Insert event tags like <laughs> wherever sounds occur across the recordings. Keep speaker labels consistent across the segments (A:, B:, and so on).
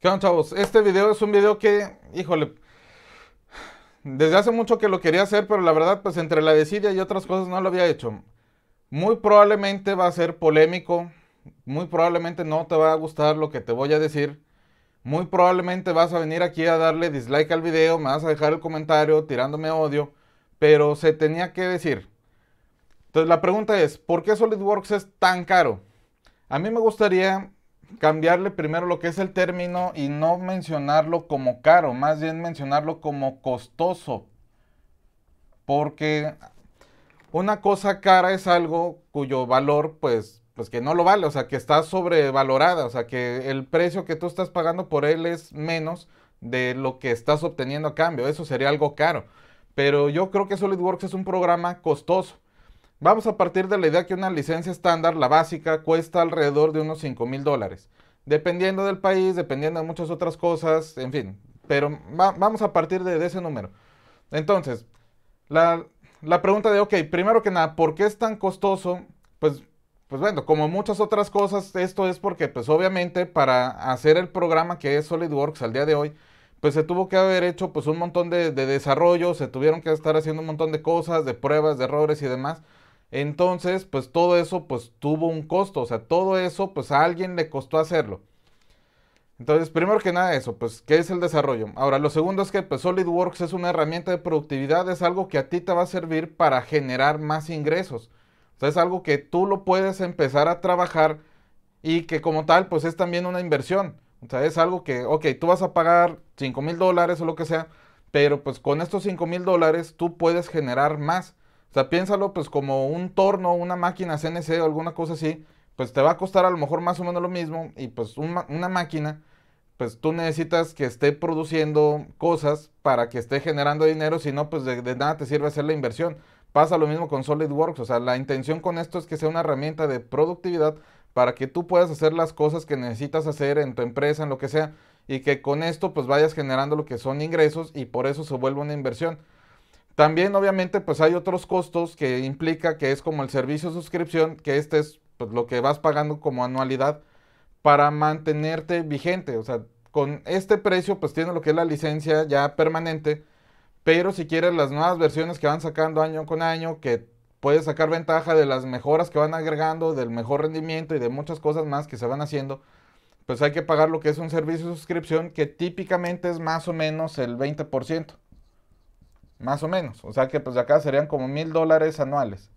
A: ¿Qué onda, chavos? Este video es un video que, híjole, desde hace mucho que lo quería hacer, pero la verdad, pues entre la desidia y otras cosas no lo había hecho. Muy probablemente va a ser polémico, muy probablemente no te va a gustar lo que te voy a decir. Muy probablemente vas a venir aquí a darle dislike al video, me vas a dejar el comentario tirándome odio, pero se tenía que decir. Entonces la pregunta es, ¿por qué SolidWorks es tan caro? A mí me gustaría cambiarle primero lo que es el término y no mencionarlo como caro, más bien mencionarlo como costoso. Porque una cosa cara es algo cuyo valor, pues, pues que no lo vale, o sea, que está sobrevalorada, o sea, que el precio que tú estás pagando por él es menos de lo que estás obteniendo a cambio. Eso sería algo caro. Pero yo creo que SolidWorks es un programa costoso. Vamos a partir de la idea que una licencia estándar, la básica, cuesta alrededor de unos 5 mil dólares. Dependiendo del país, dependiendo de muchas otras cosas, en fin. Pero vamos a partir de, ese número. Entonces, la, pregunta de, ok, primero que nada, ¿por qué es tan costoso? Pues, pues bueno, como muchas otras cosas, esto es porque, pues obviamente, para hacer el programa que es SolidWorks al día de hoy, pues se tuvo que haber hecho pues un montón de, de desarrollo, se tuvieron que estar haciendo un montón de cosas, de pruebas, de errores y demás. Entonces, pues todo eso pues tuvo un costo, o sea, todo eso pues a alguien le costó hacerlo. Entonces, primero que nada eso, pues, ¿qué es el desarrollo? Ahora, lo segundo es que pues, SolidWorks es una herramienta de productividad, es algo que a ti te va a servir para generar más ingresos. O sea, es algo que tú lo puedes empezar a trabajar y que como tal, pues es también una inversión. O sea, es algo que, ok, tú vas a pagar 5 mil dólares o lo que sea, pero pues con estos 5 mil dólares tú puedes generar más. O sea, piénsalo pues como un torno, una máquina CNC o alguna cosa así, pues te va a costar a lo mejor más o menos lo mismo y pues una máquina, pues tú necesitas que esté produciendo cosas para que esté generando dinero, si no pues de, de nada te sirve hacer la inversión. Pasa lo mismo con SolidWorks, o sea, la intención con esto es que sea una herramienta de productividad para que tú puedas hacer las cosas que necesitas hacer en tu empresa, en lo que sea, y que con esto pues vayas generando lo que son ingresos y por eso se vuelve una inversión. También, obviamente, pues hay otros costos que implica que es como el servicio de suscripción, que este es pues, lo que vas pagando como anualidad para mantenerte vigente. O sea, con este precio, pues tiene lo que es la licencia ya permanente. Pero si quieres las nuevas versiones que van sacando año con año, que puedes sacar ventaja de las mejoras que van agregando, del mejor rendimiento y de muchas cosas más que se van haciendo, pues hay que pagar lo que es un servicio de suscripción que típicamente es más o menos el 20% más o menos. O sea que pues acá serían como mil dólares anuales.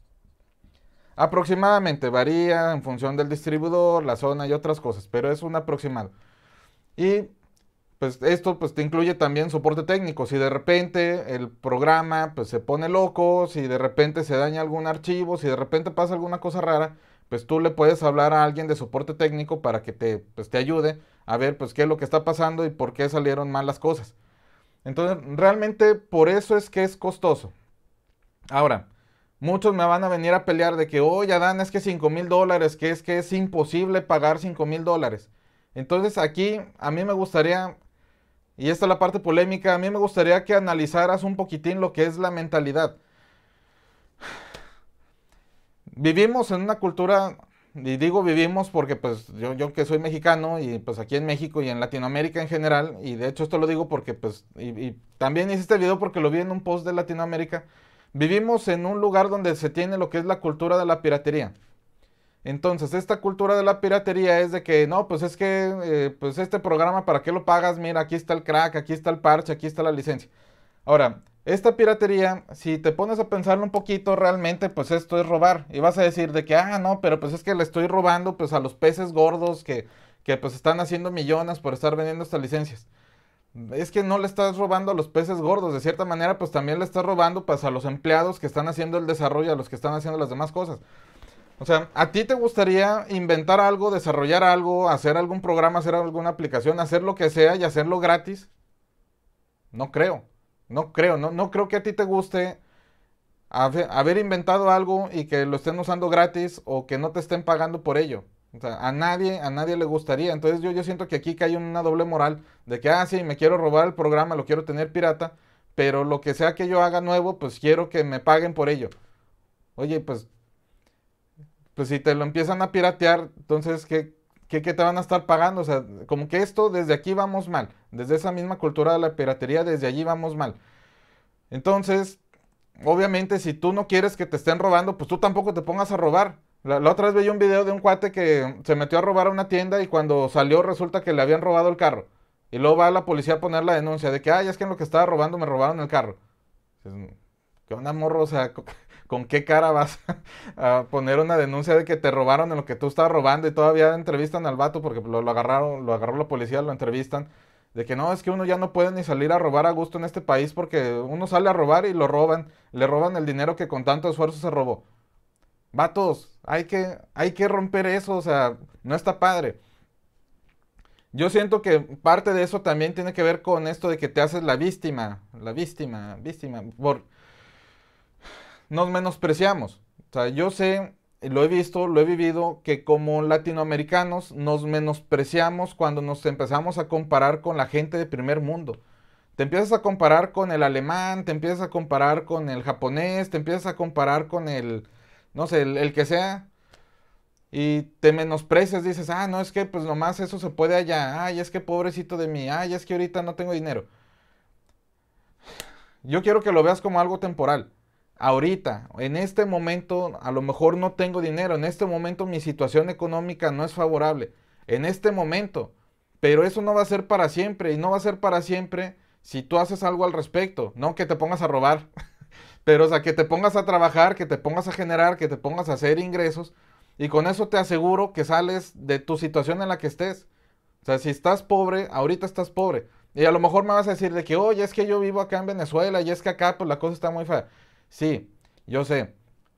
A: Aproximadamente, varía en función del distribuidor, la zona y otras cosas, pero es un aproximado. Y pues esto pues te incluye también soporte técnico. Si de repente el programa pues se pone loco, si de repente se daña algún archivo, si de repente pasa alguna cosa rara, pues tú le puedes hablar a alguien de soporte técnico para que te, pues, te ayude a ver pues qué es lo que está pasando y por qué salieron malas cosas. Entonces, realmente por eso es que es costoso. Ahora, muchos me van a venir a pelear de que, oye, Adán, es que 5 mil dólares, que es que es imposible pagar 5 mil dólares. Entonces, aquí a mí me gustaría, y esta es la parte polémica, a mí me gustaría que analizaras un poquitín lo que es la mentalidad. <sighs> Vivimos en una cultura y digo vivimos porque pues yo, yo que soy mexicano y pues aquí en México y en Latinoamérica en general, y de hecho esto lo digo porque pues, y, también hice este video porque lo vi en un post de Latinoamérica, vivimos en un lugar donde se tiene lo que es la cultura de la piratería. Entonces, esta cultura de la piratería es de que, no, pues es que, eh, pues este programa, ¿para qué lo pagas? Mira, aquí está el crack, aquí está el parche, aquí está la licencia. Ahora, esta piratería, si te pones a pensarlo un poquito, realmente pues esto es robar. Y vas a decir de que, ah, no, pero pues es que le estoy robando pues a los peces gordos que, pues están haciendo millones por estar vendiendo estas licencias. Es que no le estás robando a los peces gordos, de cierta manera pues también le estás robando pues a los empleados que están haciendo el desarrollo, a los que están haciendo las demás cosas. O sea, ¿a ti te gustaría inventar algo, desarrollar algo, hacer algún programa, hacer alguna aplicación, hacer lo que sea y hacerlo gratis? No creo. No creo, no, no creo que a ti te guste haber inventado algo y que lo estén usando gratis o que no te estén pagando por ello. O sea, a nadie, a nadie le gustaría. Entonces yo, yo siento que aquí cae una doble moral de que, ah, sí, me quiero robar el programa, lo quiero tener pirata, pero lo que sea que yo haga nuevo, pues quiero que me paguen por ello. Oye, pues, pues si te lo empiezan a piratear, entonces, ¿qué, qué te van a estar pagando? O sea, como que esto desde aquí vamos mal. Desde esa misma cultura de la piratería, desde allí vamos mal. Entonces, obviamente, si tú no quieres que te estén robando, pues tú tampoco te pongas a robar. La, otra vez veía un video de un cuate que se metió a robar a una tienda y cuando salió resulta que le habían robado el carro. Y luego va la policía a poner la denuncia de que, ay, es que en lo que estaba robando me robaron el carro. ¿Qué onda, morro? O sea, <laughs> ¿con qué cara vas <laughs> a poner una denuncia de que te robaron en lo que tú estabas robando y todavía entrevistan al vato porque lo agarraron, lo agarró la policía, lo entrevistan de que no, es que uno ya no puede ni salir a robar a gusto en este país porque uno sale a robar y lo roban, le roban el dinero que con tanto esfuerzo se robó. Vatos, hay que, hay que romper eso, o sea, no está padre. Yo siento que parte de eso también tiene que ver con esto de que te haces la víctima, la víctima, víctima, por... Nos menospreciamos. O sea, yo sé lo he visto, lo he vivido, que como latinoamericanos nos menospreciamos cuando nos empezamos a comparar con la gente de primer mundo. Te empiezas a comparar con el alemán, te empiezas a comparar con el japonés, te empiezas a comparar con el, no sé, el, que sea. Y te menosprecias, dices, ah, no, es que pues nomás eso se puede allá, ay, es que pobrecito de mí, ay, es que ahorita no tengo dinero. Yo quiero que lo veas como algo temporal ahorita, en este momento, a lo mejor no tengo dinero, en este momento mi situación económica no es favorable, en este momento, pero eso no va a ser para siempre y no va a ser para siempre si tú haces algo al respecto, no que te pongas a robar, <laughs> pero o sea, que te pongas a trabajar, que te pongas a generar, que te pongas a hacer ingresos y con eso te aseguro que sales de tu situación en la que estés. O sea, si estás pobre, ahorita estás pobre. Y a lo mejor me vas a decir de que, oye, es que yo vivo acá en Venezuela y es que acá pues la cosa está muy fea. Sí, yo sé.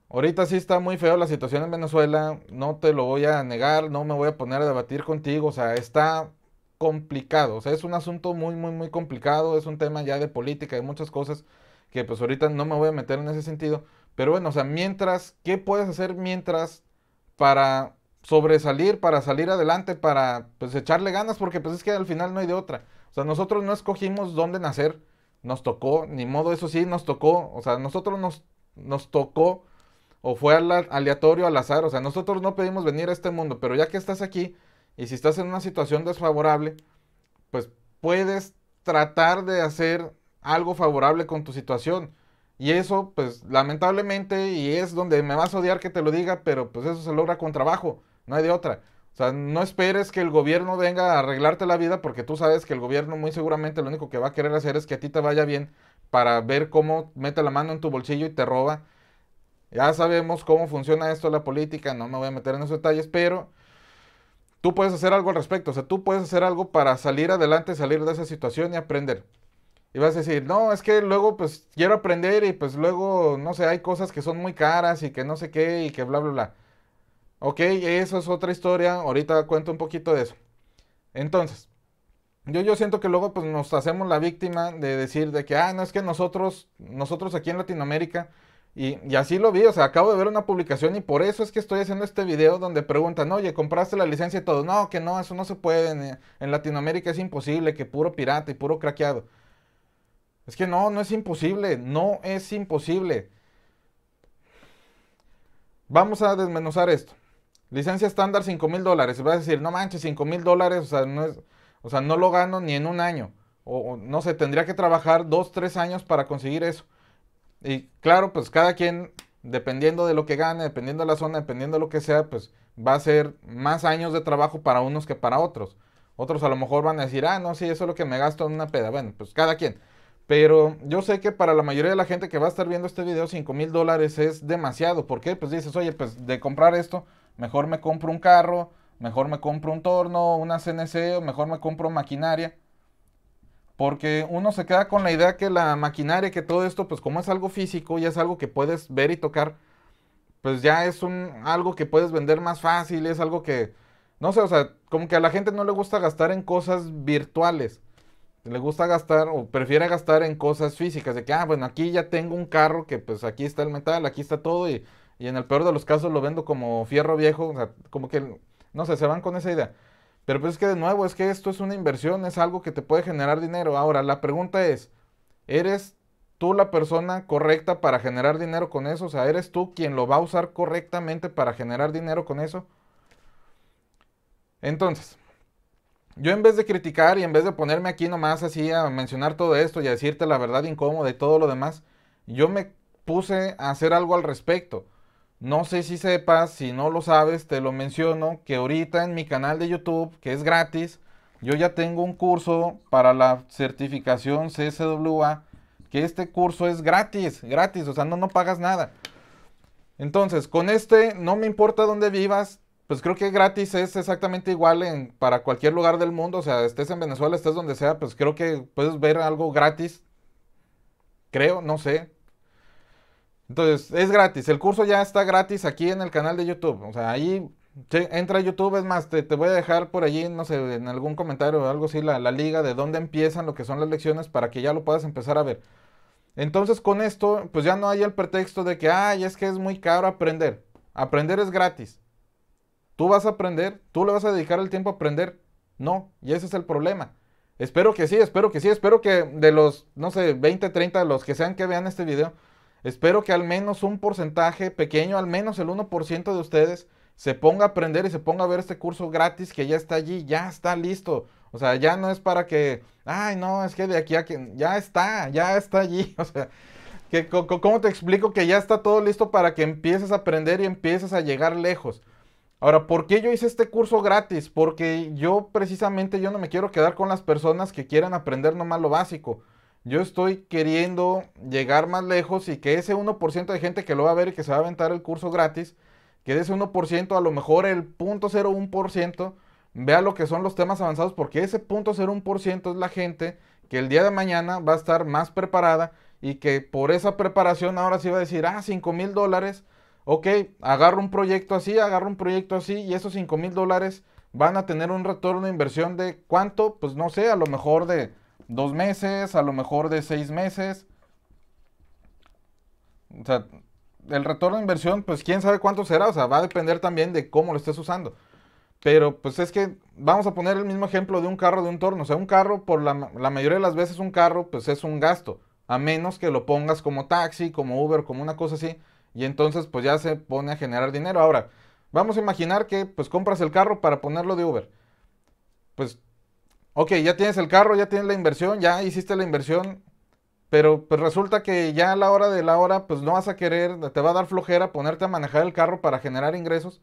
A: Ahorita sí está muy feo la situación en Venezuela, no te lo voy a negar, no me voy a poner a debatir contigo, o sea, está complicado, o sea, es un asunto muy, muy, muy complicado, es un tema ya de política, de muchas cosas que pues ahorita no me voy a meter en ese sentido, pero bueno, o sea, mientras, ¿qué puedes hacer mientras para sobresalir, para salir adelante, para pues echarle ganas? Porque pues es que al final no hay de otra, o sea, nosotros no escogimos dónde nacer, nos tocó, ni modo, eso sí, nos tocó, o sea, nosotros nos, nos tocó, o fue al, aleatorio, al azar, o sea, nosotros no pedimos venir a este mundo, pero ya que estás aquí, y si estás en una situación desfavorable, pues puedes tratar de hacer algo favorable con tu situación. Y eso, pues lamentablemente, y es donde me vas a odiar que te lo diga, pero pues eso se logra con trabajo, no hay de otra. O sea, no esperes que el gobierno venga a arreglarte la vida porque tú sabes que el gobierno muy seguramente lo único que va a querer hacer es que a ti te vaya bien para ver cómo mete la mano en tu bolsillo y te roba. Ya sabemos cómo funciona esto la política, no me voy a meter en esos detalles, pero tú puedes hacer algo al respecto, o sea, tú puedes hacer algo para salir adelante, salir de esa situación y aprender. Y vas a decir, no, es que luego pues quiero aprender y pues luego, no sé, hay cosas que son muy caras y que no sé qué y que bla, bla, bla. Ok, eso es otra historia. Ahorita cuento un poquito de eso. Entonces, yo, yo siento que luego pues, nos hacemos la víctima de decir de que, ah, no es que nosotros, nosotros aquí en Latinoamérica, y, así lo vi, o sea, acabo de ver una publicación y por eso es que estoy haciendo este video donde preguntan, oye, ¿compraste la licencia y todo? No, que no, eso no se puede, en Latinoamérica es imposible, que puro pirata y puro craqueado. Es que no, no es imposible, no es imposible. Vamos a desmenuzar esto. Licencia estándar, 5 mil dólares. Vas a decir, no manches, 5 mil dólares, o sea, no es, o sea, no lo gano ni en un año. O, o, no sé, tendría que trabajar dos, tres años para conseguir eso. Y claro, pues cada quien, dependiendo de lo que gane, dependiendo de la zona, dependiendo de lo que sea, pues va a ser más años de trabajo para unos que para otros. Otros a lo mejor van a decir, ah, no, sí, eso es lo que me gasto en una peda. Bueno, pues cada quien. Pero yo sé que para la mayoría de la gente que va a estar viendo este video, 5 mil dólares es demasiado. ¿Por qué? Pues dices, oye, pues de comprar esto, Mejor me compro un carro, mejor me compro un torno, una CNC, o mejor me compro maquinaria. Porque uno se queda con la idea que la maquinaria, que todo esto, pues como es algo físico y es algo que puedes ver y tocar, pues ya es un, algo que puedes vender más fácil, es algo que, no sé, o sea, como que a la gente no le gusta gastar en cosas virtuales. Le gusta gastar o prefiere gastar en cosas físicas, de que, ah, bueno, aquí ya tengo un carro que pues aquí está el metal, aquí está todo y y en el peor de los casos lo vendo como fierro viejo, o sea, como que, no sé, se van con esa idea. Pero pues es que de nuevo, es que esto es una inversión, es algo que te puede generar dinero. Ahora, la pregunta es, ¿eres tú la persona correcta para generar dinero con eso? O sea, ¿eres tú quien lo va a usar correctamente para generar dinero con eso? Entonces, yo en vez de criticar y en vez de ponerme aquí nomás así a mencionar todo esto y a decirte la verdad incómoda y todo lo demás, yo me puse a hacer algo al respecto. No sé si sepas, si no lo sabes, te lo menciono, que ahorita en mi canal de YouTube, que es gratis, yo ya tengo un curso para la certificación CSWA, que este curso es gratis, gratis, o sea, no, pagas nada. Entonces, con este, no me importa dónde vivas, pues creo que gratis es exactamente igual en, para cualquier lugar del mundo. O sea, estés en Venezuela, estés donde sea, pues creo que puedes ver algo gratis. Creo, no sé. Entonces, es gratis. El curso ya está gratis aquí en el canal de YouTube. O sea, ahí entra YouTube. Es más, te, voy a dejar por allí, no sé, en algún comentario o algo así, la, la liga de dónde empiezan lo que son las lecciones para que ya lo puedas empezar a ver. Entonces, con esto, pues ya no hay el pretexto de que, ay, es que es muy caro aprender. Aprender es gratis. Tú vas a aprender, tú le vas a dedicar el tiempo a aprender. No, y ese es el problema. Espero que sí, espero que sí, espero que de los, no sé, 20, 30, los que sean que vean este video, Espero que al menos un porcentaje pequeño, al menos el 1% de ustedes, se ponga a aprender y se ponga a ver este curso gratis que ya está allí, ya está listo. O sea, ya no es para que, ay, no, es que de aquí a que, ya está, ya está allí. <laughs> O sea, ¿cómo te explico que ya está todo listo para que empieces a aprender y empieces a llegar lejos? Ahora, ¿por qué yo hice este curso gratis? Porque yo precisamente yo no me quiero quedar con las personas que quieran aprender nomás lo básico. Yo estoy queriendo llegar más lejos y que ese 1% de gente que lo va a ver y que se va a aventar el curso gratis, que de ese 1%, a lo mejor el 0.01%, vea lo que son los temas avanzados, porque ese 0.01% es la gente que el día de mañana va a estar más preparada y que por esa preparación ahora sí va a decir, ah, 5 mil dólares, ok, agarro un proyecto así, agarro un proyecto así y esos 5 mil dólares van a tener un retorno de inversión de cuánto, pues no sé, a lo mejor de dos meses, a lo mejor de seis meses. O sea, el retorno de inversión, pues quién sabe cuánto será, o sea, va a depender también de cómo lo estés usando. Pero pues es que vamos a poner el mismo ejemplo de un carro de un torno. O sea, un carro, por la, la mayoría de las veces un carro, pues es un gasto. A menos que lo pongas como taxi, como Uber, como una cosa así. Y entonces pues ya se pone a generar dinero. Ahora, vamos a imaginar que pues compras el carro para ponerlo de Uber. Pues ok, ya tienes el carro, ya tienes la inversión, ya hiciste la inversión, pero pues resulta que ya a la hora de la hora, pues no vas a querer, te va a dar flojera ponerte a manejar el carro para generar ingresos.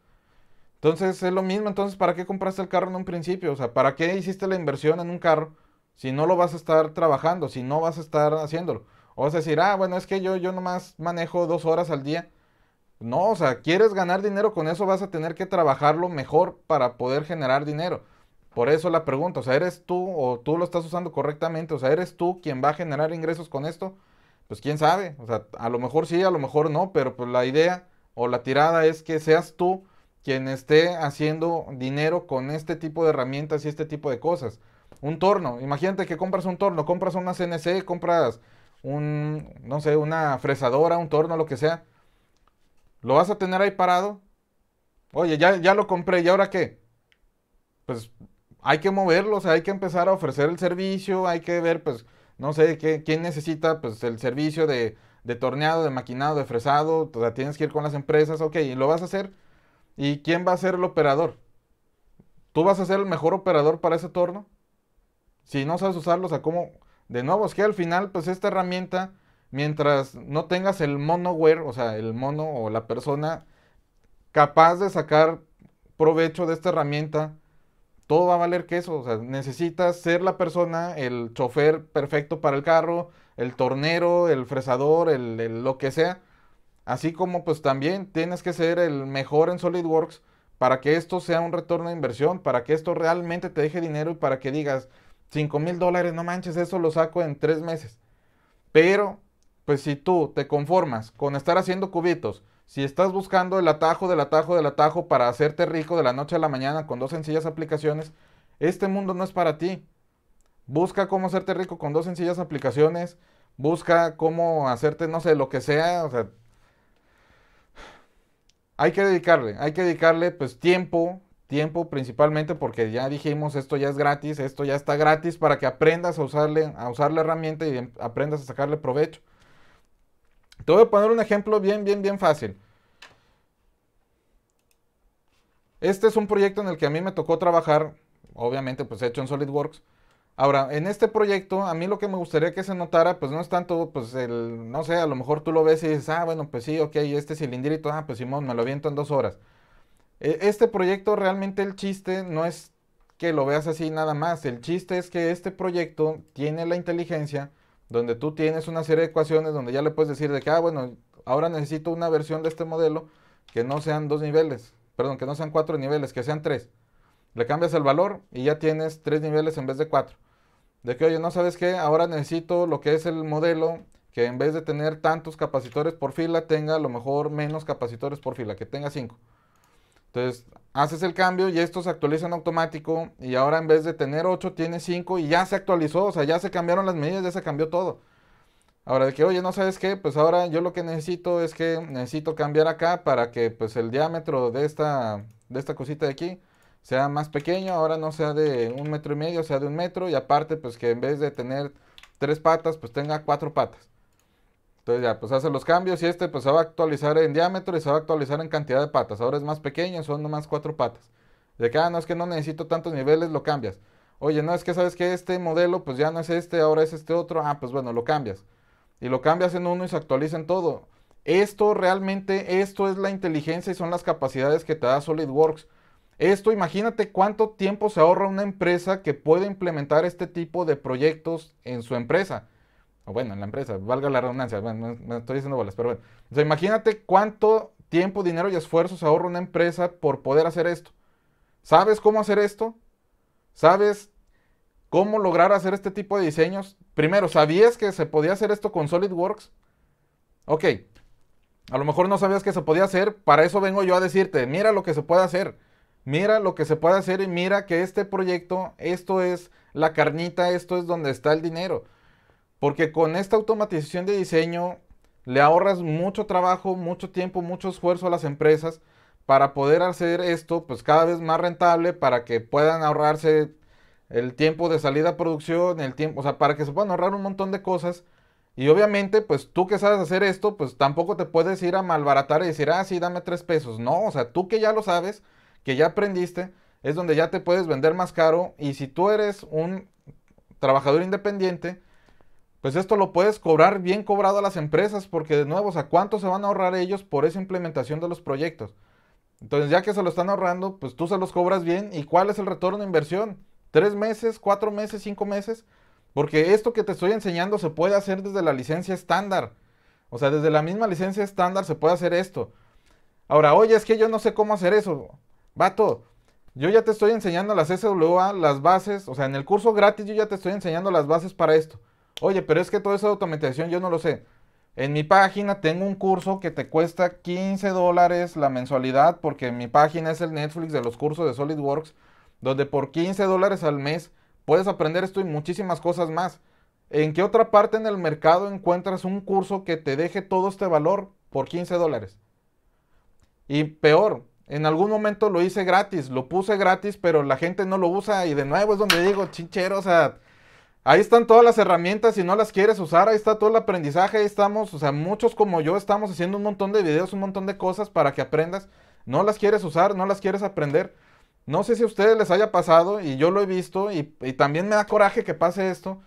A: Entonces es lo mismo, entonces ¿para qué compraste el carro en un principio? O sea, ¿para qué hiciste la inversión en un carro si no lo vas a estar trabajando, si no vas a estar haciéndolo? O vas a decir, ah, bueno, es que yo, yo nomás manejo dos horas al día. No, o sea, quieres ganar dinero con eso, vas a tener que trabajarlo mejor para poder generar dinero. Por eso la pregunta, o sea, ¿eres tú o tú lo estás usando correctamente? O sea, ¿eres tú quien va a generar ingresos con esto? Pues quién sabe, o sea, a lo mejor sí, a lo mejor no, pero pues la idea o la tirada es que seas tú quien esté haciendo dinero con este tipo de herramientas y este tipo de cosas. Un torno, imagínate que compras un torno, compras una CNC, compras un, no sé, una fresadora, un torno, lo que sea. Lo vas a tener ahí parado. Oye, ya, ya lo compré, ¿y ahora qué? Pues hay que moverlo, o sea, hay que empezar a ofrecer el servicio, hay que ver, pues, no sé, qué, quién necesita, pues, el servicio de, de torneado, de maquinado, de fresado, o sea, tienes que ir con las empresas, ok, lo vas a hacer. ¿Y quién va a ser el operador? ¿Tú vas a ser el mejor operador para ese torno? Si no sabes usarlo, o sea, ¿cómo? De nuevo, es que al final, pues esta herramienta, mientras no tengas el monoware, o sea, el mono o la persona capaz de sacar provecho de esta herramienta, todo va a valer queso. O sea, necesitas ser la persona, el chofer perfecto para el carro, el tornero, el fresador, el, lo que sea. Así como pues también tienes que ser el mejor en SolidWorks para que esto sea un retorno de inversión, para que esto realmente te deje dinero y para que digas 5 mil dólares, no manches, eso lo saco en tres meses. Pero, pues si tú te conformas con estar haciendo cubitos, si estás buscando el atajo del atajo del atajo para hacerte rico de la noche a la mañana con dos sencillas aplicaciones, este mundo no es para ti. Busca cómo hacerte rico con dos sencillas aplicaciones. Busca cómo hacerte, no sé, lo que sea. O sea hay que dedicarle, hay que dedicarle pues tiempo, tiempo principalmente porque ya dijimos esto ya es gratis, esto ya está gratis para que aprendas a usarle, a usar la herramienta y aprendas a sacarle provecho. Te voy a poner un ejemplo bien, bien, bien fácil. Este es un proyecto en el que a mí me tocó trabajar, obviamente pues hecho en SolidWorks. Ahora, en este proyecto, a mí lo que me gustaría que se notara, pues no es tanto, pues el, no sé, a lo mejor tú lo ves y dices, ah, bueno, pues sí, ok, este cilindrito, ah, pues Simón, me lo aviento en dos horas. E, este proyecto realmente el chiste no es que lo veas así nada más, el chiste es que este proyecto tiene la inteligencia donde tú tienes una serie de ecuaciones donde ya le puedes decir de que, ah, bueno, ahora necesito una versión de este modelo que no sean dos niveles, perdón, que no sean cuatro niveles, que sean tres. Le cambias el valor y ya tienes tres niveles en vez de cuatro. De que, oye, no sabes qué, ahora necesito lo que es el modelo que en vez de tener tantos capacitores por fila, tenga a lo mejor menos capacitores por fila, que tenga cinco. Entonces, haces el cambio y estos se actualizan automático y ahora en vez de tener 8 tiene 5 y ya se actualizó, o sea, ya se cambiaron las medidas, ya se cambió todo. Ahora de que, oye, no sabes qué, pues ahora yo lo que necesito es que necesito cambiar acá para que pues el diámetro de esta, de esta cosita de aquí sea más pequeño, ahora no sea de un metro y medio, sea de un metro y aparte pues que en vez de tener tres patas, pues tenga cuatro patas. Entonces ya, pues hace los cambios y este pues se va a actualizar en diámetro y se va a actualizar en cantidad de patas. Ahora es más pequeño, son nomás cuatro patas. De cada ah, no es que no necesito tantos niveles, lo cambias. Oye, no es que sabes que este modelo pues ya no es este, ahora es este otro. Ah, pues bueno, lo cambias. Y lo cambias en uno y se actualiza en todo. Esto realmente, esto es la inteligencia y son las capacidades que te da SolidWorks. Esto, imagínate cuánto tiempo se ahorra una empresa que puede implementar este tipo de proyectos en su empresa o bueno, en la empresa, valga la redundancia, bueno, me estoy diciendo bolas, pero bueno. imagínate cuánto tiempo, dinero y esfuerzo Se ahorra una empresa por poder hacer esto. ¿Sabes cómo hacer esto? ¿Sabes cómo lograr hacer este tipo de diseños? Primero, ¿sabías que se podía hacer esto con SolidWorks? Ok, a lo mejor no sabías que se podía hacer, para eso vengo yo a decirte, mira lo que se puede hacer, mira lo que se puede hacer y mira que este proyecto, esto es la carnita, esto es donde está el dinero. Porque con esta automatización de diseño le ahorras mucho trabajo, mucho tiempo, mucho esfuerzo a las empresas para poder hacer esto pues cada vez más rentable para que puedan ahorrarse el tiempo de salida a producción, el tiempo, o sea, para que se puedan ahorrar un montón de cosas. Y obviamente, pues tú que sabes hacer esto, pues tampoco te puedes ir a malbaratar y decir, ah, sí, dame tres pesos. No, o sea, tú que ya lo sabes, que ya aprendiste, es donde ya te puedes vender más caro. Y si tú eres un trabajador independiente, pues esto lo puedes cobrar bien cobrado a las empresas, porque de nuevo, o sea, ¿cuánto se van a ahorrar ellos por esa implementación de los proyectos? Entonces, ya que se lo están ahorrando, pues tú se los cobras bien. ¿Y cuál es el retorno de inversión? ¿Tres meses, cuatro meses, cinco meses? Porque esto que te estoy enseñando se puede hacer desde la licencia estándar. O sea, desde la misma licencia estándar se puede hacer esto. Ahora, oye, es que yo no sé cómo hacer eso. Vato, yo ya te estoy enseñando las SWA, las bases. O sea, en el curso gratis yo ya te estoy enseñando las bases para esto. Oye, pero es que toda esa automatización yo no lo sé. En mi página tengo un curso que te cuesta 15 dólares la mensualidad porque mi página es el Netflix de los cursos de SolidWorks, donde por 15 dólares al mes puedes aprender esto y muchísimas cosas más. ¿En qué otra parte en el mercado encuentras un curso que te deje todo este valor por 15 dólares? Y peor, en algún momento lo hice gratis, lo puse gratis, pero la gente no lo usa y de nuevo es donde digo, chinchero, o sea, Ahí están todas las herramientas, si no las quieres usar, ahí está todo el aprendizaje, ahí estamos, o sea, muchos como yo estamos haciendo un montón de videos, un montón de cosas para que aprendas. No las quieres usar, no las quieres aprender. No sé si a ustedes les haya pasado, y yo lo he visto, y, también me da coraje que pase esto.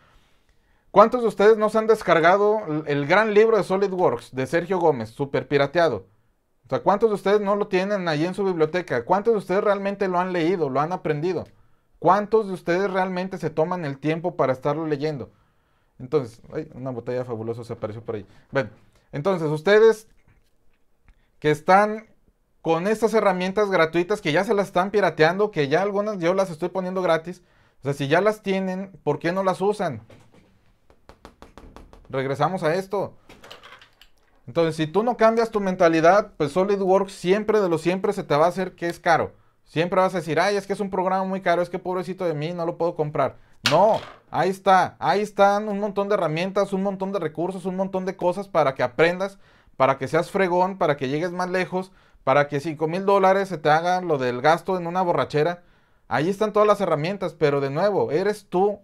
A: ¿Cuántos de ustedes no se han descargado el gran libro de SolidWorks de Sergio Gómez, super pirateado? O sea, ¿cuántos de ustedes no lo tienen ahí en su biblioteca? ¿Cuántos de ustedes realmente lo han leído, lo han aprendido? ¿Cuántos de ustedes realmente se toman el tiempo para estarlo leyendo? Entonces, ay, una botella fabulosa se apareció por ahí. Bueno, entonces ustedes que están con estas herramientas gratuitas que ya se las están pirateando, que ya algunas yo las estoy poniendo gratis. O sea, si ya las tienen, ¿por qué no las usan? Regresamos a esto. Entonces, si tú no cambias tu mentalidad, pues SolidWorks siempre de lo siempre se te va a hacer que es caro. Siempre vas a decir, ay, es que es un programa muy caro, es que pobrecito de mí, no lo puedo comprar. No, ahí está, ahí están un montón de herramientas, un montón de recursos, un montón de cosas para que aprendas, para que seas fregón, para que llegues más lejos, para que 5 mil dólares se te haga lo del gasto en una borrachera. Ahí están todas las herramientas, pero de nuevo, eres tú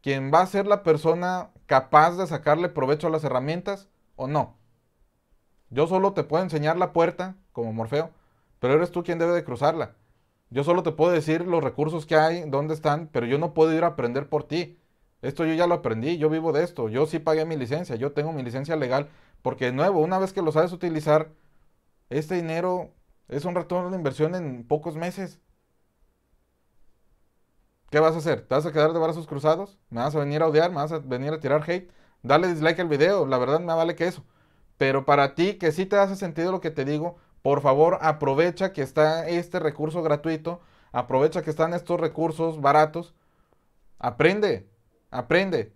A: quien va a ser la persona capaz de sacarle provecho a las herramientas o no. Yo solo te puedo enseñar la puerta, como Morfeo, pero eres tú quien debe de cruzarla. Yo solo te puedo decir los recursos que hay, dónde están, pero yo no puedo ir a aprender por ti. Esto yo ya lo aprendí, yo vivo de esto, yo sí pagué mi licencia, yo tengo mi licencia legal, porque de nuevo, una vez que lo sabes utilizar, este dinero es un retorno de inversión en pocos meses. ¿Qué vas a hacer? ¿Te vas a quedar de brazos cruzados? ¿Me vas a venir a odiar? ¿Me vas a venir a tirar hate? Dale dislike al video, la verdad me vale que eso. Pero para ti, que sí te hace sentido lo que te digo, por favor, aprovecha que está este recurso gratuito, aprovecha que están estos recursos baratos. Aprende, aprende.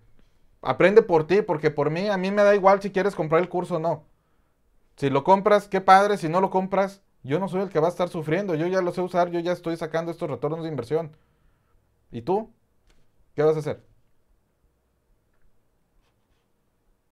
A: Aprende por ti, porque por mí, a mí me da igual si quieres comprar el curso o no. Si lo compras, qué padre, si no lo compras, yo no soy el que va a estar sufriendo, yo ya lo sé usar, yo ya estoy sacando estos retornos de inversión. ¿Y tú? ¿Qué vas a hacer?